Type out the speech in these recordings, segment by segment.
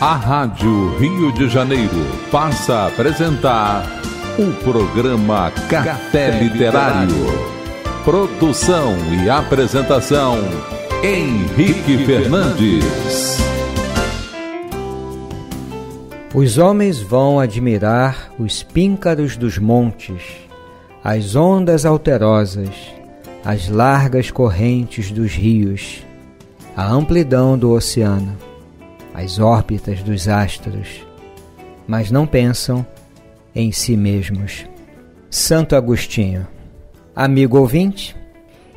A Rádio Rio de Janeiro passa a apresentar o programa Café Literário. Produção e apresentação Henrique Fernandes. Os homens vão admirar os píncaros dos montes, as ondas alterosas, as largas correntes dos rios, a amplidão do oceano as órbitas dos astros, mas não pensam em si mesmos. Santo Agostinho. Amigo ouvinte,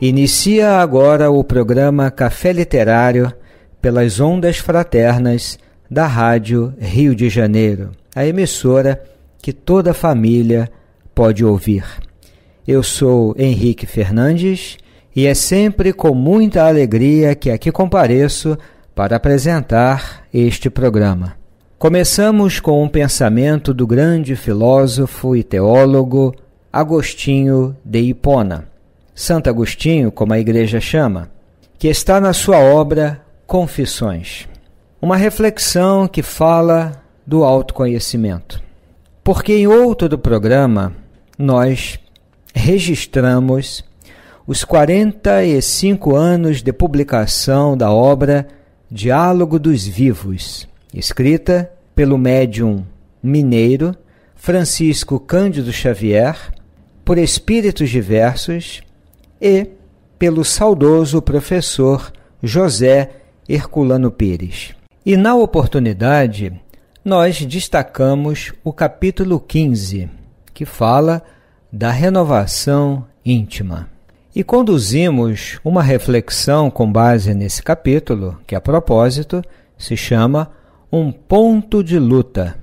inicia agora o programa Café Literário pelas ondas fraternas da Rádio Rio de Janeiro, a emissora que toda família pode ouvir. Eu sou Henrique Fernandes e é sempre com muita alegria que aqui compareço para apresentar este programa. Começamos com um pensamento do grande filósofo e teólogo Agostinho de Hipona, Santo Agostinho, como a igreja chama, que está na sua obra Confissões. Uma reflexão que fala do autoconhecimento. Porque em outro programa nós registramos os 45 anos de publicação da obra Diálogo dos Vivos, escrita pelo médium mineiro Francisco Cândido Xavier, por espíritos diversos e pelo saudoso professor José Herculano Pires. E na oportunidade, nós destacamos o capítulo 15, que fala da renovação íntima e conduzimos uma reflexão com base nesse capítulo, que a propósito se chama Um Ponto de Luta.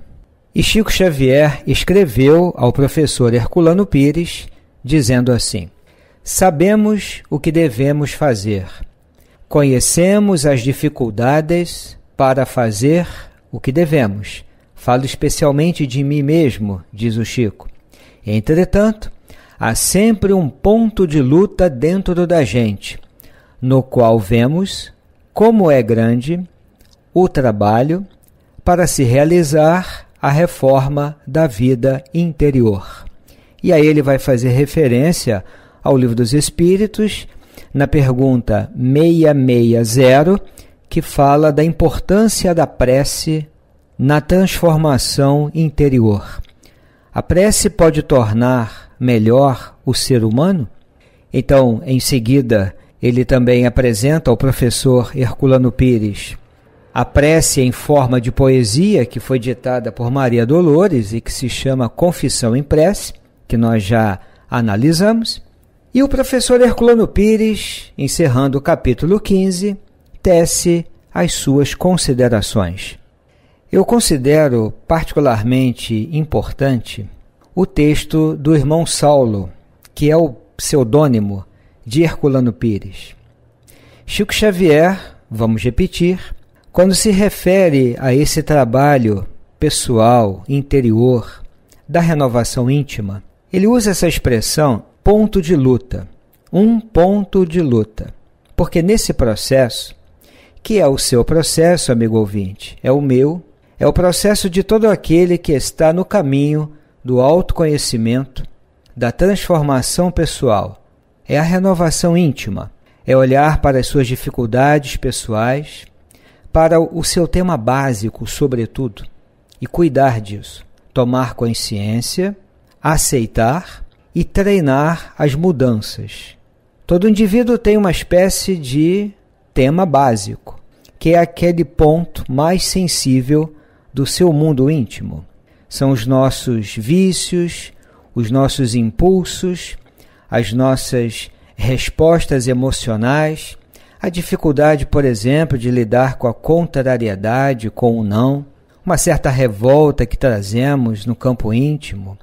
E Chico Xavier escreveu ao professor Herculano Pires dizendo assim: Sabemos o que devemos fazer, conhecemos as dificuldades para fazer o que devemos. Falo especialmente de mim mesmo, diz o Chico. Entretanto, há sempre um ponto de luta dentro da gente, no qual vemos como é grande o trabalho para se realizar a reforma da vida interior. E aí ele vai fazer referência ao Livro dos Espíritos, na pergunta 660, que fala da importância da prece na transformação interior. A prece pode tornar melhor o ser humano? Então, em seguida, ele também apresenta ao professor Herculano Pires a prece em forma de poesia que foi ditada por Maria Dolores e que se chama Confissão em Prece, que nós já analisamos. E o professor Herculano Pires, encerrando o capítulo 15, tece as suas considerações. Eu considero particularmente importante o texto do irmão Saulo, que é o pseudônimo de Herculano Pires. Chico Xavier, vamos repetir, quando se refere a esse trabalho pessoal, interior, da renovação íntima, ele usa essa expressão ponto de luta, um ponto de luta. Porque nesse processo, que é o seu processo, amigo ouvinte, é o meu, é o processo de todo aquele que está no caminho do autoconhecimento, da transformação pessoal. É a renovação íntima, é olhar para as suas dificuldades pessoais, para o seu tema básico, sobretudo, e cuidar disso, tomar consciência, aceitar e treinar as mudanças. Todo indivíduo tem uma espécie de tema básico, que é aquele ponto mais sensível do seu mundo íntimo são os nossos vícios, os nossos impulsos, as nossas respostas emocionais, a dificuldade, por exemplo, de lidar com a contrariedade, com o não, uma certa revolta que trazemos no campo íntimo,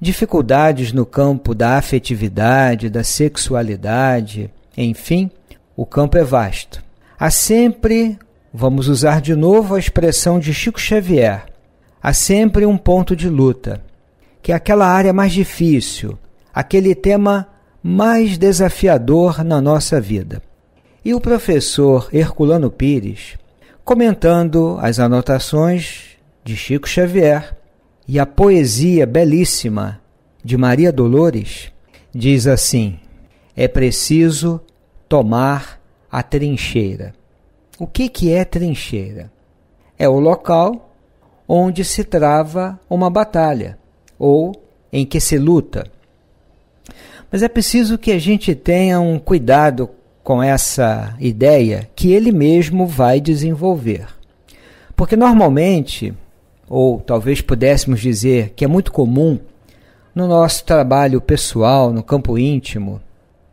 dificuldades no campo da afetividade, da sexualidade, enfim, o campo é vasto. Há sempre, vamos usar de novo a expressão de Chico Xavier, há sempre um ponto de luta, que é aquela área mais difícil, aquele tema mais desafiador na nossa vida. E o professor Herculano Pires, comentando as anotações de Chico Xavier e a poesia belíssima de Maria Dolores, diz assim: é preciso tomar a trincheira. O que, que é trincheira? É o local onde se trava uma batalha ou em que se luta. Mas é preciso que a gente tenha um cuidado com essa ideia que ele mesmo vai desenvolver. Porque normalmente, ou talvez pudéssemos dizer que é muito comum no nosso trabalho pessoal, no campo íntimo,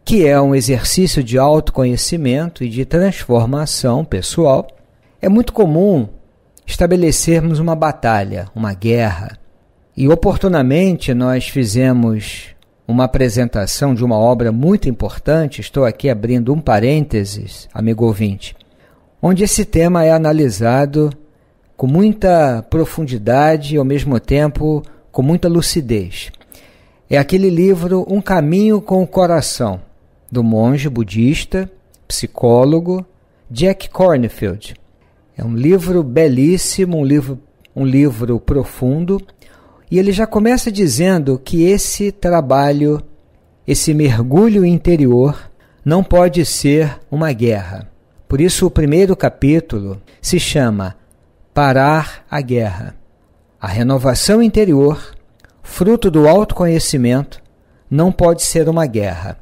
que é um exercício de autoconhecimento e de transformação pessoal, é muito comum estabelecermos uma batalha, uma guerra. E oportunamente nós fizemos uma apresentação de uma obra muito importante, estou aqui abrindo um parênteses, amigo ouvinte, onde esse tema é analisado com muita profundidade e ao mesmo tempo com muita lucidez. É aquele livro Um Caminho com o Coração, do monge budista, psicólogo Jack Cornfield. É um livro belíssimo, um livro, um livro profundo, e ele já começa dizendo que esse trabalho, esse mergulho interior, não pode ser uma guerra. Por isso, o primeiro capítulo se chama Parar a Guerra. A renovação interior, fruto do autoconhecimento, não pode ser uma guerra.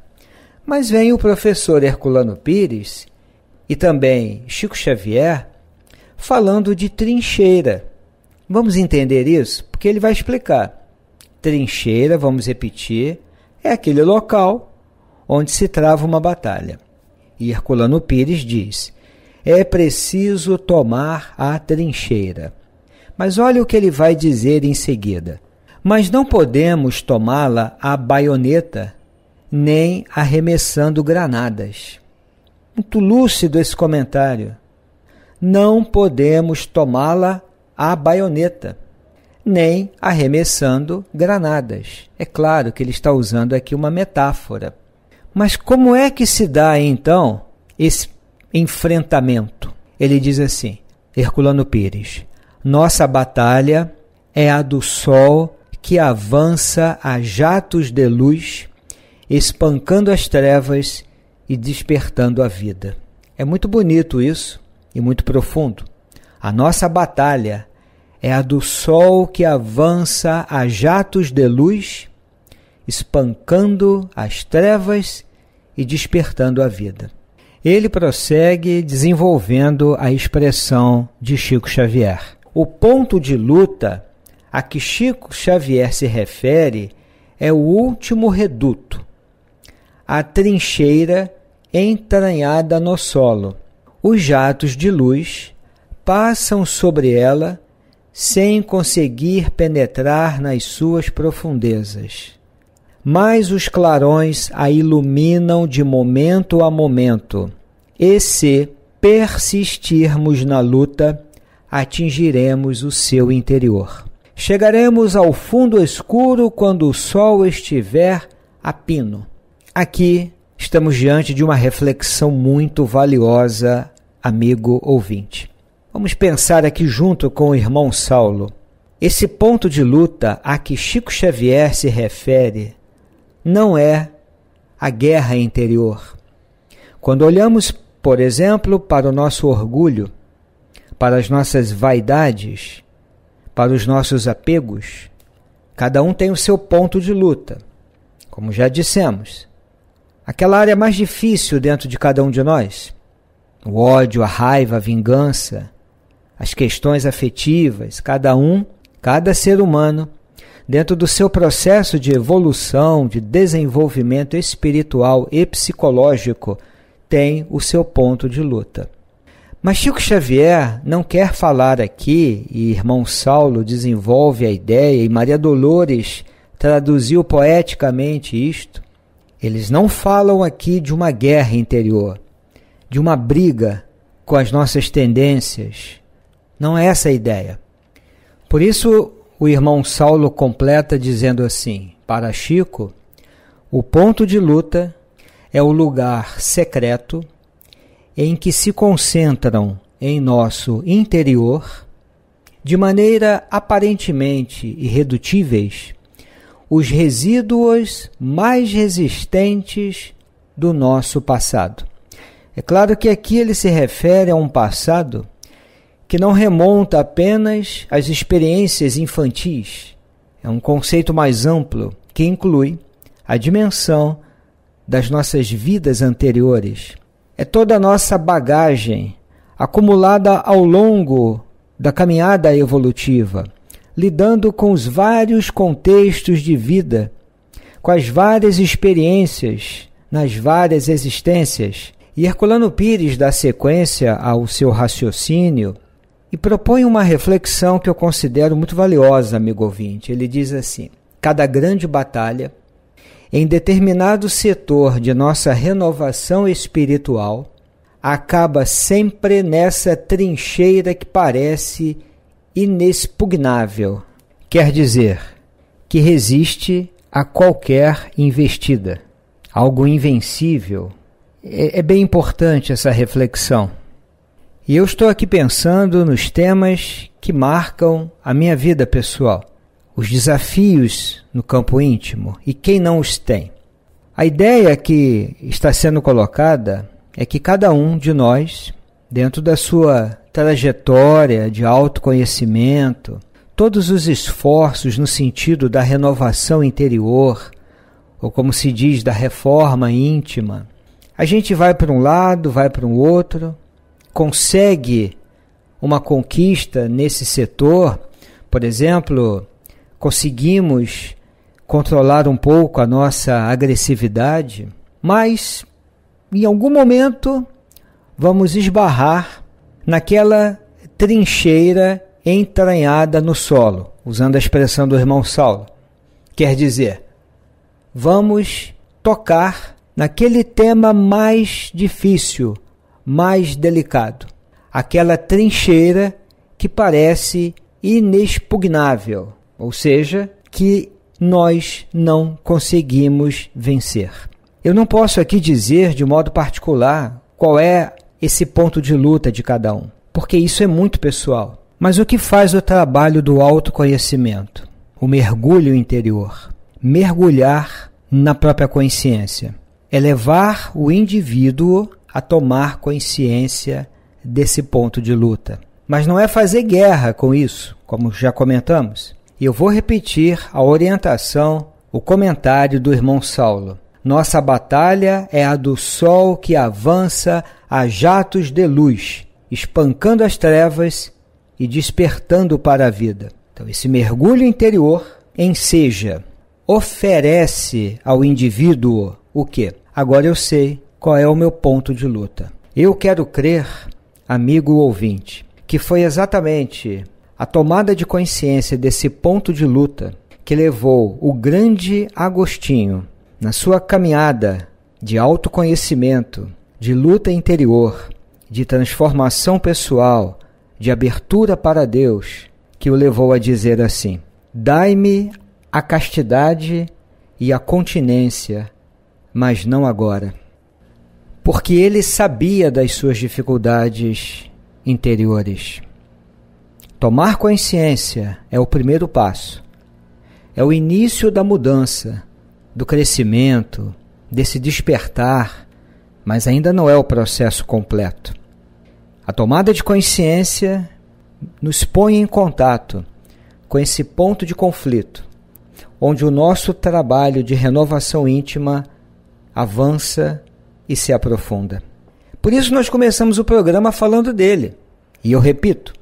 Mas vem o professor Herculano Pires e também Chico Xavier falando de trincheira. Vamos entender isso? Porque ele vai explicar. Trincheira, vamos repetir, é aquele local onde se trava uma batalha. E Herculano Pires diz: é preciso tomar a trincheira. Mas olha o que ele vai dizer em seguida. Mas não podemos tomá-la à baioneta, nem arremessando granadas. Muito lúcido esse comentário não podemos tomá-la à baioneta, nem arremessando granadas. É claro que ele está usando aqui uma metáfora. Mas como é que se dá então esse enfrentamento? Ele diz assim: Herculano Pires, nossa batalha é a do sol que avança a jatos de luz, espancando as trevas e despertando a vida. É muito bonito isso e muito profundo. A nossa batalha é a do sol que avança a jatos de luz, espancando as trevas e despertando a vida. Ele prossegue desenvolvendo a expressão de Chico Xavier. O ponto de luta a que Chico Xavier se refere é o último reduto, a trincheira entranhada no solo, os jatos de luz passam sobre ela sem conseguir penetrar nas suas profundezas. Mas os clarões a iluminam de momento a momento, e se persistirmos na luta, atingiremos o seu interior. Chegaremos ao fundo escuro quando o sol estiver a pino. Aqui estamos diante de uma reflexão muito valiosa amigo ouvinte. Vamos pensar aqui junto com o irmão Saulo. Esse ponto de luta a que Chico Xavier se refere não é a guerra interior. Quando olhamos, por exemplo, para o nosso orgulho, para as nossas vaidades, para os nossos apegos, cada um tem o seu ponto de luta. Como já dissemos, aquela área mais difícil dentro de cada um de nós, o ódio, a raiva, a vingança, as questões afetivas, cada um, cada ser humano, dentro do seu processo de evolução, de desenvolvimento espiritual e psicológico, tem o seu ponto de luta. Mas Chico Xavier não quer falar aqui, e irmão Saulo desenvolve a ideia, e Maria Dolores traduziu poeticamente isto. Eles não falam aqui de uma guerra interior de uma briga com as nossas tendências. Não é essa a ideia. Por isso, o irmão Saulo completa dizendo assim: Para Chico, o ponto de luta é o lugar secreto em que se concentram em nosso interior, de maneira aparentemente irredutíveis, os resíduos mais resistentes do nosso passado. É claro que aqui ele se refere a um passado que não remonta apenas às experiências infantis. É um conceito mais amplo que inclui a dimensão das nossas vidas anteriores. É toda a nossa bagagem acumulada ao longo da caminhada evolutiva, lidando com os vários contextos de vida, com as várias experiências nas várias existências e Herculano Pires dá sequência ao seu raciocínio e propõe uma reflexão que eu considero muito valiosa, amigo ouvinte. Ele diz assim: cada grande batalha em determinado setor de nossa renovação espiritual acaba sempre nessa trincheira que parece inexpugnável. Quer dizer, que resiste a qualquer investida, algo invencível, é, é bem importante essa reflexão. E eu estou aqui pensando nos temas que marcam a minha vida pessoal, os desafios no campo íntimo e quem não os tem. A ideia que está sendo colocada é que cada um de nós, dentro da sua trajetória de autoconhecimento, todos os esforços no sentido da renovação interior, ou como se diz, da reforma íntima, a gente vai para um lado, vai para um outro, consegue uma conquista nesse setor, por exemplo, conseguimos controlar um pouco a nossa agressividade, mas em algum momento vamos esbarrar naquela trincheira entranhada no solo, usando a expressão do irmão Saulo. Quer dizer, vamos tocar naquele tema mais difícil, mais delicado, aquela trincheira que parece inexpugnável, ou seja, que nós não conseguimos vencer. Eu não posso aqui dizer de modo particular qual é esse ponto de luta de cada um, porque isso é muito pessoal. Mas o que faz o trabalho do autoconhecimento? O mergulho interior, mergulhar na própria consciência é levar o indivíduo a tomar consciência desse ponto de luta. Mas não é fazer guerra com isso, como já comentamos. E eu vou repetir a orientação, o comentário do irmão Saulo. Nossa batalha é a do sol que avança a jatos de luz, espancando as trevas e despertando para a vida. Então, esse mergulho interior enseja, oferece ao indivíduo o que? Agora eu sei qual é o meu ponto de luta. Eu quero crer, amigo ouvinte, que foi exatamente a tomada de consciência desse ponto de luta que levou o grande Agostinho na sua caminhada de autoconhecimento, de luta interior, de transformação pessoal, de abertura para Deus, que o levou a dizer assim: Dai-me a castidade e a continência, mas não agora. Porque ele sabia das suas dificuldades interiores. Tomar consciência é o primeiro passo. É o início da mudança, do crescimento, desse despertar, mas ainda não é o processo completo. A tomada de consciência nos põe em contato com esse ponto de conflito, onde o nosso trabalho de renovação íntima avança e se aprofunda. Por isso, nós começamos o programa falando dele. E eu repito: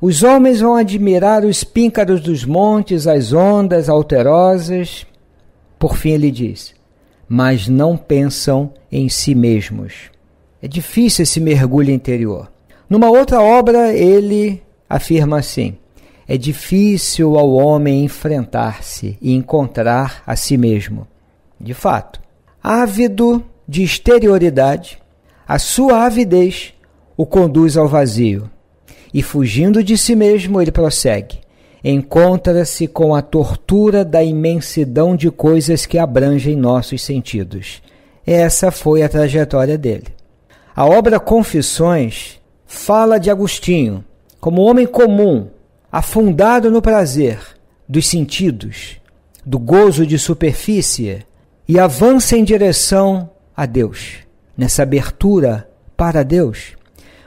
os homens vão admirar os píncaros dos montes, as ondas alterosas. Por fim, ele diz: mas não pensam em si mesmos. É difícil esse mergulho interior. Numa outra obra, ele afirma assim: é difícil ao homem enfrentar-se e encontrar a si mesmo. De fato, ávido de exterioridade, a sua avidez o conduz ao vazio. E fugindo de si mesmo, ele prossegue. Encontra-se com a tortura da imensidão de coisas que abrangem nossos sentidos. Essa foi a trajetória dele. A obra Confissões fala de Agostinho como homem comum, afundado no prazer dos sentidos, do gozo de superfície, e avança em direção a Deus, nessa abertura para Deus.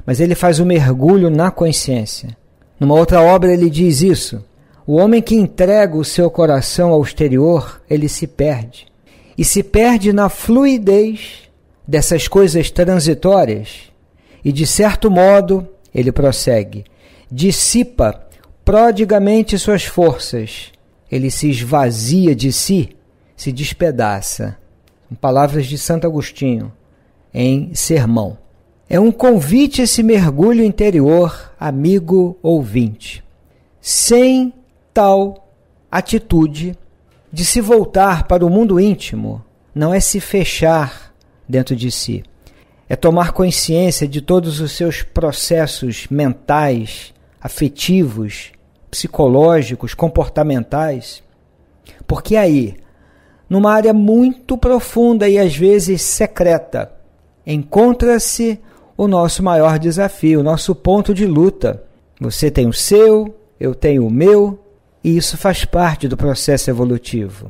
Mas ele faz um mergulho na consciência. Numa outra obra ele diz isso: o homem que entrega o seu coração ao exterior, ele se perde. E se perde na fluidez dessas coisas transitórias. E de certo modo, ele prossegue, dissipa prodigamente suas forças. Ele se esvazia de si se despedaça. São palavras de Santo Agostinho em sermão. É um convite esse mergulho interior, amigo ouvinte. Sem tal atitude de se voltar para o mundo íntimo, não é se fechar dentro de si. É tomar consciência de todos os seus processos mentais, afetivos, psicológicos, comportamentais. Porque aí, numa área muito profunda e às vezes secreta, encontra-se o nosso maior desafio, o nosso ponto de luta. Você tem o seu, eu tenho o meu, e isso faz parte do processo evolutivo.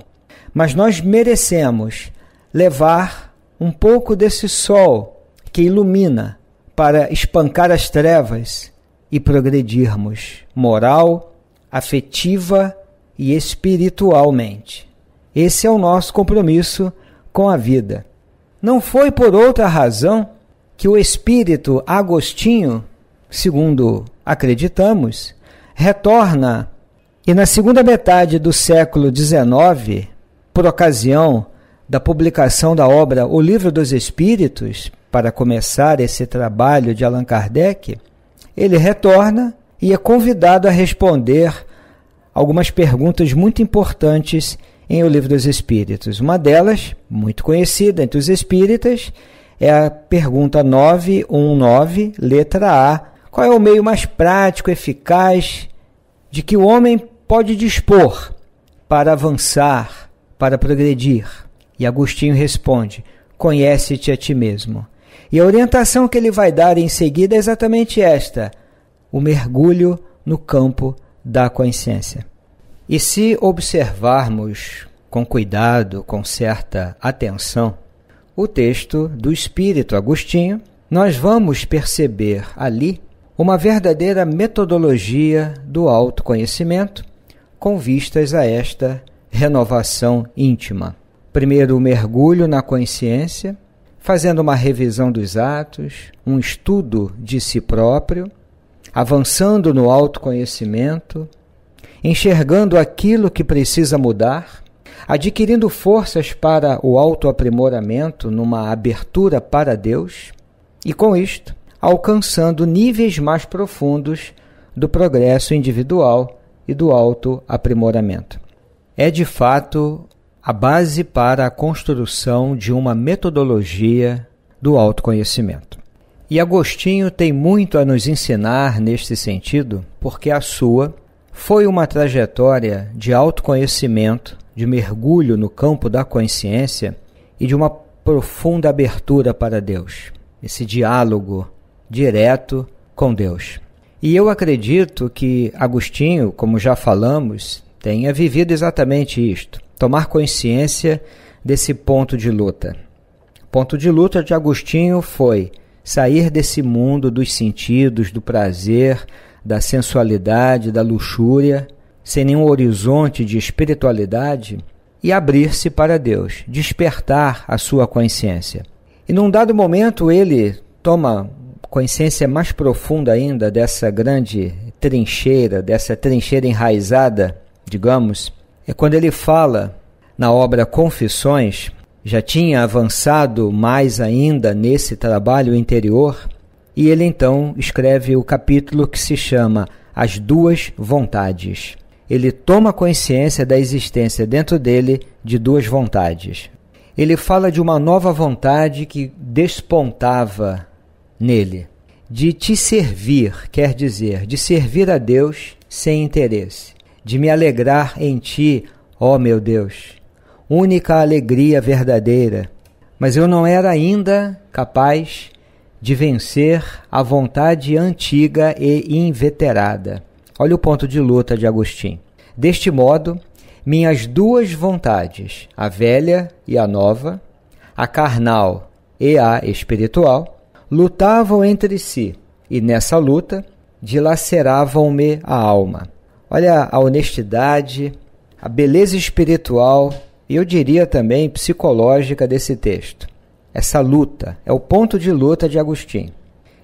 Mas nós merecemos levar um pouco desse sol que ilumina para espancar as trevas e progredirmos moral, afetiva e espiritualmente. Esse é o nosso compromisso com a vida. Não foi por outra razão que o espírito Agostinho, segundo acreditamos, retorna e na segunda metade do século XIX, por ocasião da publicação da obra O Livro dos Espíritos, para começar esse trabalho de Allan Kardec, ele retorna e é convidado a responder algumas perguntas muito importantes em O Livro dos Espíritos. Uma delas, muito conhecida entre os espíritas, é a pergunta 919, letra A. Qual é o meio mais prático, eficaz de que o homem pode dispor para avançar, para progredir? E Agostinho responde: Conhece-te a ti mesmo. E a orientação que ele vai dar em seguida é exatamente esta: o mergulho no campo da consciência. E se observarmos com cuidado, com certa atenção, o texto do Espírito Agostinho, nós vamos perceber ali uma verdadeira metodologia do autoconhecimento com vistas a esta renovação íntima. Primeiro, o mergulho na consciência, fazendo uma revisão dos atos, um estudo de si próprio, avançando no autoconhecimento, enxergando aquilo que precisa mudar, adquirindo forças para o autoaprimoramento numa abertura para Deus e, com isto, alcançando níveis mais profundos do progresso individual e do autoaprimoramento. É de fato a base para a construção de uma metodologia do autoconhecimento. E Agostinho tem muito a nos ensinar neste sentido, porque a sua foi uma trajetória de autoconhecimento, de mergulho no campo da consciência e de uma profunda abertura para Deus, esse diálogo direto com Deus. E eu acredito que Agostinho, como já falamos, tenha vivido exatamente isto: tomar consciência desse ponto de luta. O ponto de luta de Agostinho foi sair desse mundo dos sentidos, do prazer, da sensualidade, da luxúria, sem nenhum horizonte de espiritualidade, e abrir-se para Deus, despertar a sua consciência. E num dado momento ele toma consciência mais profunda ainda dessa grande trincheira, dessa trincheira enraizada, digamos, é quando ele fala na obra Confissões, já tinha avançado mais ainda nesse trabalho interior, e ele então escreve o capítulo que se chama As Duas Vontades. Ele toma consciência da existência dentro dele de duas vontades. Ele fala de uma nova vontade que despontava nele, de te servir, quer dizer, de servir a Deus sem interesse, de me alegrar em ti, ó meu Deus, única alegria verdadeira. Mas eu não era ainda capaz de vencer a vontade antiga e inveterada. Olha o ponto de luta de Agostinho. Deste modo, minhas duas vontades, a velha e a nova, a carnal e a espiritual, lutavam entre si e nessa luta dilaceravam-me a alma. Olha a honestidade, a beleza espiritual e eu diria também psicológica desse texto essa luta, é o ponto de luta de Agostinho.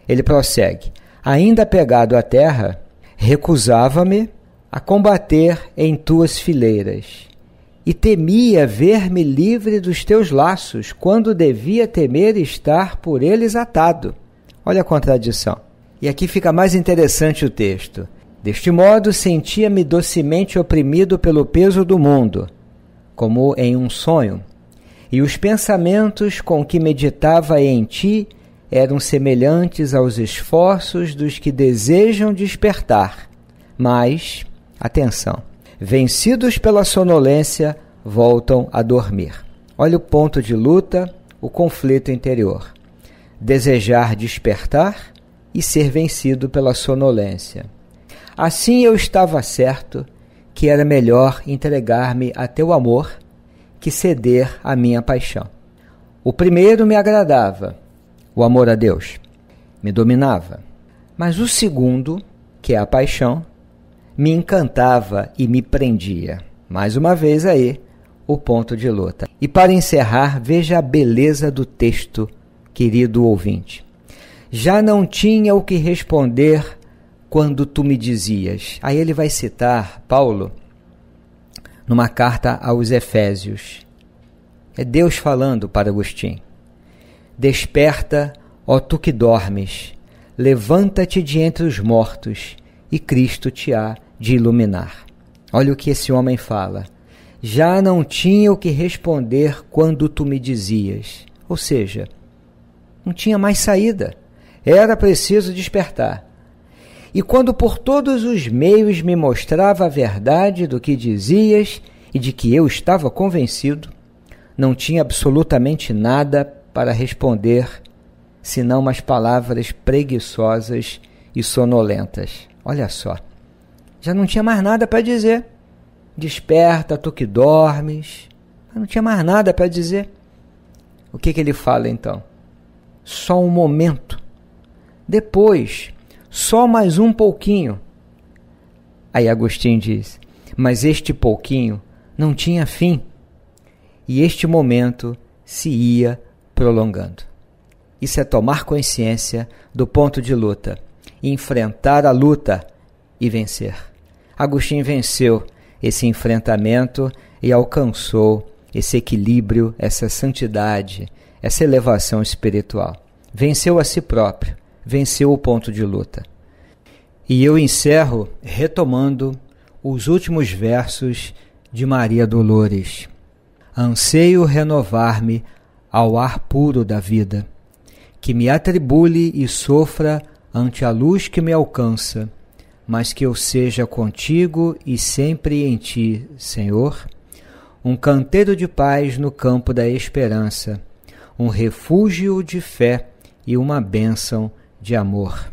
Ele prossegue: Ainda pegado à terra, recusava-me a combater em tuas fileiras, e temia ver-me livre dos teus laços, quando devia temer estar por eles atado. Olha a contradição. E aqui fica mais interessante o texto. Deste modo, sentia-me docemente oprimido pelo peso do mundo, como em um sonho, e os pensamentos com que meditava em ti eram semelhantes aos esforços dos que desejam despertar. Mas, atenção, vencidos pela sonolência, voltam a dormir. Olha o ponto de luta, o conflito interior. Desejar despertar e ser vencido pela sonolência. Assim eu estava certo que era melhor entregar-me a teu amor que ceder à minha paixão. O primeiro me agradava, o amor a Deus, me dominava. Mas o segundo, que é a paixão, me encantava e me prendia. Mais uma vez aí, o ponto de luta. E para encerrar, veja a beleza do texto, querido ouvinte. Já não tinha o que responder quando tu me dizias. Aí ele vai citar Paulo numa carta aos Efésios. É Deus falando para Agostinho: Desperta, ó tu que dormes, levanta-te de entre os mortos e Cristo te há de iluminar. Olha o que esse homem fala. Já não tinha o que responder quando tu me dizias. Ou seja, não tinha mais saída. Era preciso despertar e quando por todos os meios me mostrava a verdade do que dizias e de que eu estava convencido, não tinha absolutamente nada para responder, senão umas palavras preguiçosas e sonolentas. Olha só, já não tinha mais nada para dizer. Desperta, tu que dormes. Não tinha mais nada para dizer. O que, que ele fala então? Só um momento. Depois, só mais um pouquinho. Aí Agostinho diz: Mas este pouquinho não tinha fim. E este momento se ia prolongando. Isso é tomar consciência do ponto de luta, enfrentar a luta e vencer. Agostinho venceu esse enfrentamento e alcançou esse equilíbrio, essa santidade, essa elevação espiritual. Venceu a si próprio venceu o ponto de luta. E eu encerro retomando os últimos versos de Maria Dolores. Anseio renovar-me ao ar puro da vida, que me atribule e sofra ante a luz que me alcança, mas que eu seja contigo e sempre em ti, Senhor, um canteiro de paz no campo da esperança, um refúgio de fé e uma bênção de amor.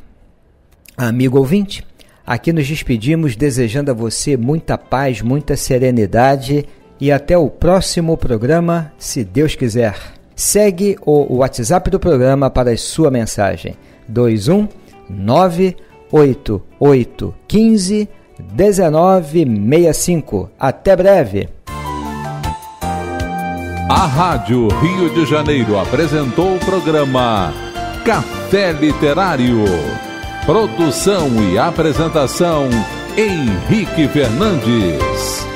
Amigo ouvinte, aqui nos despedimos desejando a você muita paz, muita serenidade e até o próximo programa, se Deus quiser. Segue o WhatsApp do programa para sua mensagem: 21 988 1965. Até breve. A Rádio Rio de Janeiro apresentou o programa Café Literário. Produção e apresentação Henrique Fernandes.